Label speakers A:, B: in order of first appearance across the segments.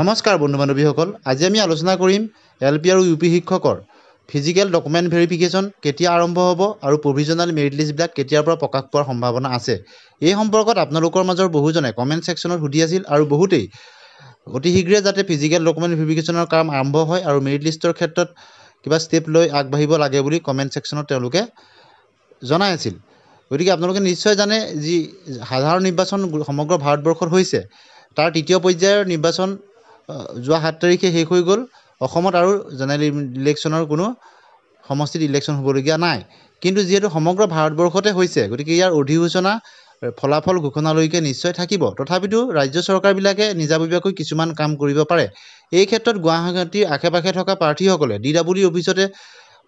A: নমস্কাৰ বন্ধু বান্ধৱীসকল আজি আমি আলোচনা কৰিম এল পি আৰু ইউ পি শিক্ষকৰ ফিজিকেল ডকুমেণ্ট ভেৰিফিকেশ্যন কেতিয়া আৰম্ভ হ'ব আৰু প্ৰভিজনেল মেৰিট লিষ্টবিলাক কেতিয়াৰ পৰা প্ৰকাশ পোৱাৰ সম্ভাৱনা আছে এই সম্পৰ্কত আপোনালোকৰ মাজৰ বহুজনে কমেণ্ট ছেকশ্যনত সুধি আছিল আৰু বহুতেই অতি শীঘ্ৰে যাতে ফিজিকেল ডকুমেণ্ট ভেৰিফিকেশ্যনৰ কাম আৰম্ভ হয় আৰু মেৰিট লিষ্টৰ ক্ষেত্ৰত কিবা ষ্টেপ লৈ আগবাঢ়িব লাগে বুলি কমেণ্ট ছেকশ্যনত তেওঁলোকে জনাই আছিল গতিকে আপোনালোকে নিশ্চয় জানে যি সাধাৰণ নিৰ্বাচন সমগ্ৰ ভাৰতবৰ্ষত হৈছে তাৰ তৃতীয় পৰ্যায়ৰ নিৰ্বাচন যোৱা সাত তাৰিখে শেষ হৈ গ'ল অসমত আৰু জেনেৰেল ইলেকশ্যনৰ কোনো সমষ্টিত ইলেকশ্যন হ'বলগীয়া নাই কিন্তু যিহেতু সমগ্ৰ ভাৰতবৰ্ষতে হৈছে গতিকে ইয়াৰ অধিসূচনা ফলাফল ঘোষণালৈকে নিশ্চয় থাকিব তথাপিতো ৰাজ্য চৰকাৰবিলাকে নিজাববীয়াকৈ কিছুমান কাম কৰিব পাৰে এই ক্ষেত্ৰত গুৱাহাটীৰ আশে পাশে থকা প্ৰাৰ্থীসকলে ডি ডাব্লিউ অফিচতে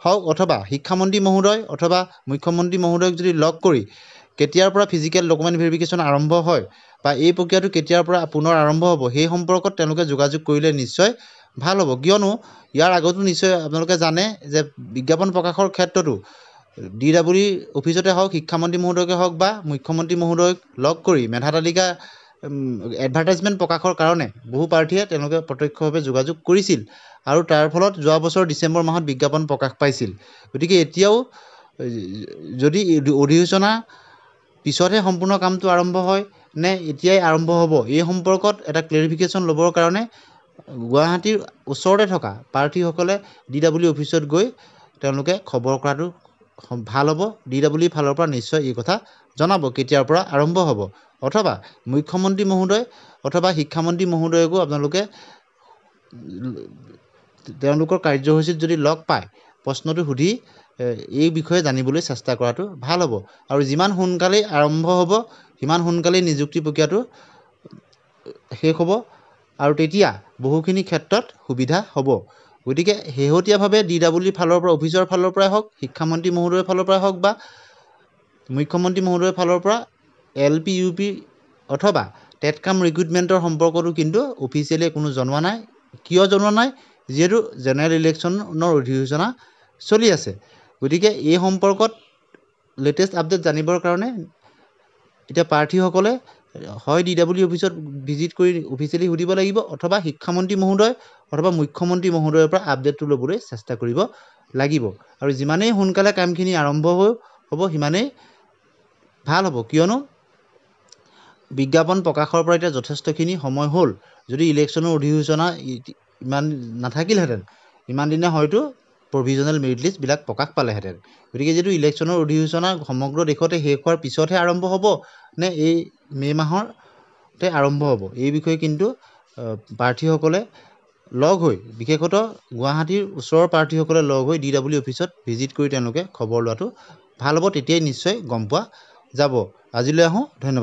A: হওক অথবা শিক্ষামন্ত্ৰী মহোদয় অথবা মুখ্যমন্ত্ৰী মহোদয়ক যদি লগ কৰি কেতিয়াৰ পৰা ফিজিকেল ডকুমেণ্ট ভেৰিফিকেশ্যন আৰম্ভ হয় বা এই প্ৰক্ৰিয়াটো কেতিয়াৰ পৰা পুনৰ আৰম্ভ হ'ব সেই সম্পৰ্কত তেওঁলোকে যোগাযোগ কৰিলে নিশ্চয় ভাল হ'ব কিয়নো ইয়াৰ আগতো নিশ্চয় আপোনালোকে জানে যে বিজ্ঞাপন প্ৰকাশৰ ক্ষেত্ৰতো ডি ডাব্লিউ অফিচতে হওক শিক্ষামন্ত্ৰী মহোদয়কে হওক বা মুখ্যমন্ত্ৰী মহোদয়ক লগ কৰি মেধাতালিকা এডভাৰটাইজমেণ্ট প্ৰকাশৰ কাৰণে বহু প্ৰাৰ্থীয়ে তেওঁলোকে প্ৰত্যক্ষভাৱে যোগাযোগ কৰিছিল আৰু তাৰ ফলত যোৱা বছৰ ডিচেম্বৰ মাহত বিজ্ঞাপন প্ৰকাশ পাইছিল গতিকে এতিয়াও যদি অধিসূচনা পিছতহে সম্পূৰ্ণ কামটো আৰম্ভ হয় নে এতিয়াই আৰম্ভ হ'ব এই সম্পৰ্কত এটা ক্লেৰিফিকেশ্যন ল'বৰ কাৰণে গুৱাহাটীৰ ওচৰতে থকা প্ৰাৰ্থীসকলে ডি ডাব্লিউ অফিচত গৈ তেওঁলোকে খবৰ কৰাটো ভাল হ'ব ডি ডাব্লিউ ফালৰ পৰা নিশ্চয় এই কথা জনাব কেতিয়াৰ পৰা আৰম্ভ হ'ব অথবা মুখ্যমন্ত্ৰী মহোদয় অথবা শিক্ষামন্ত্ৰী মহোদয়কো আপোনালোকে তেওঁলোকৰ কাৰ্যসূচীত যদি লগ পায় প্ৰশ্নটো সুধি এই বিষয়ে জানিবলৈ চেষ্টা কৰাটো ভাল হ'ব আৰু যিমান সোনকালেই আৰম্ভ হ'ব সিমান সোনকালেই নিযুক্তি প্ৰক্ৰিয়াটো শেষ হ'ব আৰু তেতিয়া বহুখিনি ক্ষেত্ৰত সুবিধা হ'ব গতিকে শেহতীয়াভাৱে ডি ডাব্লিউ ফালৰ পৰা অফিচৰ ফালৰ পৰাই হওক শিক্ষামন্ত্ৰী মহোদয়ৰ ফালৰ পৰাই হওক বা মুখ্যমন্ত্ৰী মহোদয়ৰ ফালৰ পৰা এল পি ইউ পি অথবা টেটকাম ৰিক্ৰুইটমেণ্টৰ সম্পৰ্কতো কিন্তু অফিচিয়েলি কোনো জনোৱা নাই কিয় জনোৱা নাই যিহেতু জেনেৰেল ইলেকশ্যনৰ অধিসূচনা চলি আছে গতিকে এই সম্পৰ্কত লেটেষ্ট আপডেট জানিবৰ কাৰণে এতিয়া প্ৰাৰ্থীসকলে হয় ডি ডাব্লিউ অফিচত ভিজিট কৰি অফিচিয়েলি সুধিব লাগিব অথবা শিক্ষামন্ত্ৰী মহোদয় অথবা মুখ্যমন্ত্ৰী মহোদয়ৰ পৰা আপডেটটো ল'বলৈ চেষ্টা কৰিব লাগিব আৰু যিমানেই সোনকালে কামখিনি আৰম্ভ হৈ হ'ব সিমানেই ভাল হ'ব কিয়নো বিজ্ঞাপন প্ৰকাশৰ পৰা এতিয়া যথেষ্টখিনি সময় হ'ল যদি ইলেকশ্যনৰ অধিসূচনা ইমান নাথাকিলহেঁতেন ইমান দিনে হয়তো প্ৰভিজনেল মেৰিট লিষ্টবিলাক প্ৰকাশ পালেহেঁতেন গতিকে যিটো ইলেকশ্যনৰ অধিসূচনা সমগ্ৰ দেশতে শেষ হোৱাৰ পিছতহে আৰম্ভ হ'ব নে এই মে' মাহতে আৰম্ভ হ'ব এই বিষয়ে কিন্তু প্ৰাৰ্থীসকলে লগ হৈ বিশেষত গুৱাহাটীৰ ওচৰৰ প্ৰাৰ্থীসকলে লগ হৈ ডি ডাব্লিউ অফিচত ভিজিট কৰি তেওঁলোকে খবৰ লোৱাটো ভাল হ'ব তেতিয়াই নিশ্চয় গম পোৱা যাব আজিলৈ আহোঁ ধন্যবাদ